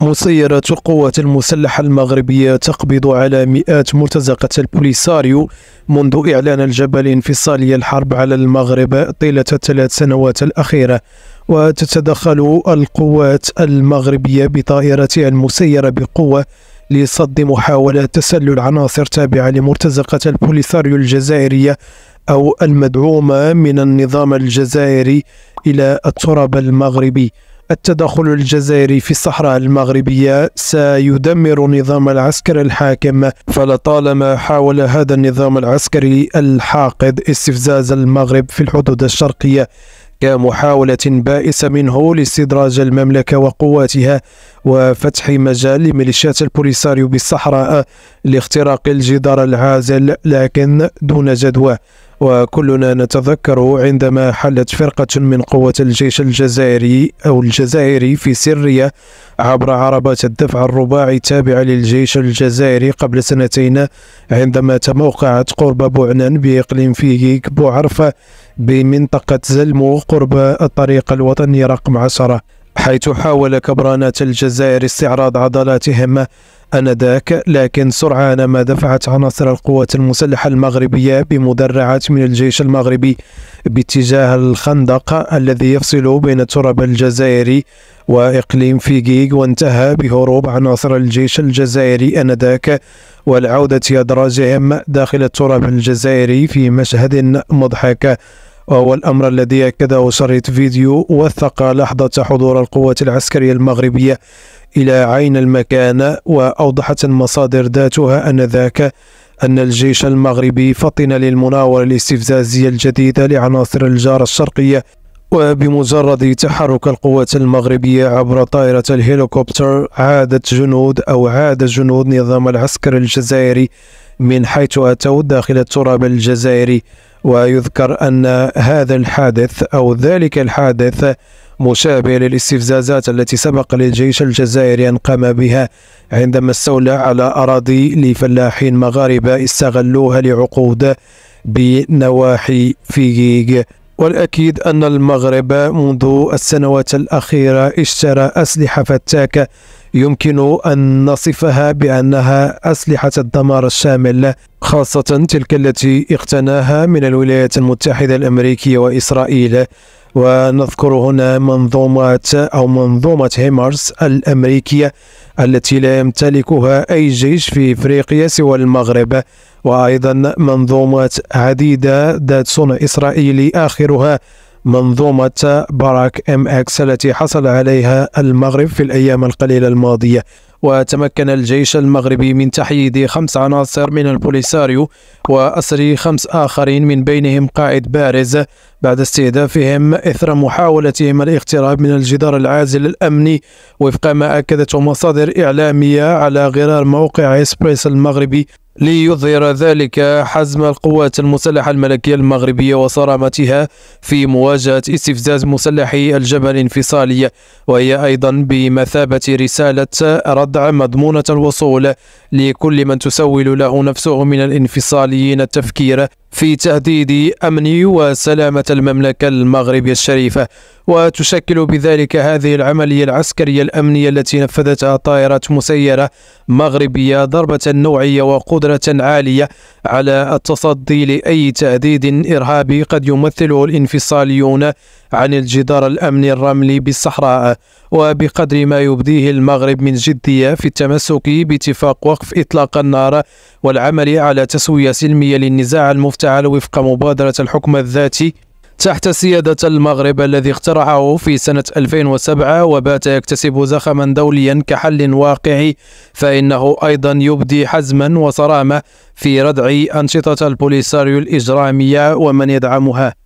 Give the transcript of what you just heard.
مسيرات القوات المسلحة المغربية تقبض على مئات مرتزقة البوليساريو منذ إعلان الجبل انفصالي الحرب على المغرب طيلة الثلاث سنوات الأخيرة وتتدخل القوات المغربية بطائرتها المسيرة بقوة لصد محاولة تسلل عناصر تابعة لمرتزقة البوليساريو الجزائرية أو المدعومة من النظام الجزائري إلى التراب المغربي التدخل الجزائري في الصحراء المغربية سيدمر نظام العسكر الحاكم فلطالما حاول هذا النظام العسكري الحاقد استفزاز المغرب في الحدود الشرقية كمحاولة بائسة منه لاستدراج المملكة وقواتها وفتح مجال لميليشيات البوليساريو بالصحراء لاختراق الجدار العازل لكن دون جدوى وكلنا نتذكره عندما حلت فرقة من قوة الجيش الجزائري أو الجزائري في سرية عبر عربات الدفع الرباعي التابعة للجيش الجزائري قبل سنتين عندما تموقعت قرب بعنان بإقليم فيه بوعرفة بمنطقة زلمو قرب الطريق الوطني رقم عشرة حيث حاول كبرانات الجزائر استعراض عضلاتهم أنذاك لكن سرعان ما دفعت عناصر القوات المسلحة المغربية بمدرعات من الجيش المغربي باتجاه الخندق الذي يفصل بين التراب الجزائري وإقليم فيجيك وانتهى بهروب عناصر الجيش الجزائري أنذاك والعودة أدراجهم داخل التراب الجزائري في مشهد مضحك وهو الأمر الذي أكده وصريت فيديو وثق لحظة حضور القوات العسكرية المغربية إلى عين المكان وأوضحت المصادر ذاتها أن ذاك أن الجيش المغربي فطن للمناورة الاستفزازية الجديدة لعناصر الجارة الشرقية وبمجرد تحرك القوات المغربية عبر طائرة الهليكوبتر عادت جنود أو عاد جنود نظام العسكر الجزائري من حيث أتوا داخل التراب الجزائري ويذكر أن هذا الحادث أو ذلك الحادث مشابه للاستفزازات التي سبق للجيش الجزائري أن قام بها عندما استولى على أراضي لفلاحين مغاربة استغلوها لعقود بنواحي فيغيغ والأكيد أن المغرب منذ السنوات الأخيرة اشترى أسلحة فتاكة يمكن أن نصفها بأنها أسلحة الدمار الشامل خاصة تلك التي اقتناها من الولايات المتحدة الأمريكية وإسرائيل ونذكر هنا منظومات أو منظومة هيمارس الأمريكية التي لا يمتلكها أي جيش في إفريقيا سوى المغرب وأيضا منظومات عديدة ذات صنع إسرائيلي آخرها منظومة باراك ام اكس التي حصل عليها المغرب في الأيام القليلة الماضية وتمكن الجيش المغربي من تحييد خمس عناصر من البوليساريو وأسر خمس آخرين من بينهم قائد بارز بعد استهدافهم إثر محاولتهم الاقتراب من الجدار العازل الأمني وفق ما أكدته مصادر إعلامية على غرار موقع إسبريس المغربي ليظهر ذلك حزم القوات المسلحة الملكية المغربية وصرامتها في مواجهة استفزاز مسلحي الجبهة الانفصالية وهي أيضا بمثابة رسالة ردع مضمونة الوصول لكل من تسول له نفسه من الانفصاليين التفكير في تهديد أمن وسلامة المملكة المغربية الشريفة وتشكل بذلك هذه العملية العسكرية الأمنية التي نفذتها طائرات مسيرة مغربية ضربة نوعية وقدرة عالية على التصدي لأي تهديد إرهابي قد يمثله الانفصاليون عن الجدار الأمني الرملي بالصحراء وبقدر ما يبديه المغرب من جدية في التمسك باتفاق وقف إطلاق النار والعمل على تسوية سلمية للنزاع المفتوح تعالى وفق مبادرة الحكم الذاتي تحت سيادة المغرب الذي اخترعه في سنة 2007 وبات يكتسب زخما دوليا كحل واقعي فإنه أيضا يبدي حزما وصرامة في ردع أنشطة البوليساريو الإجرامية ومن يدعمها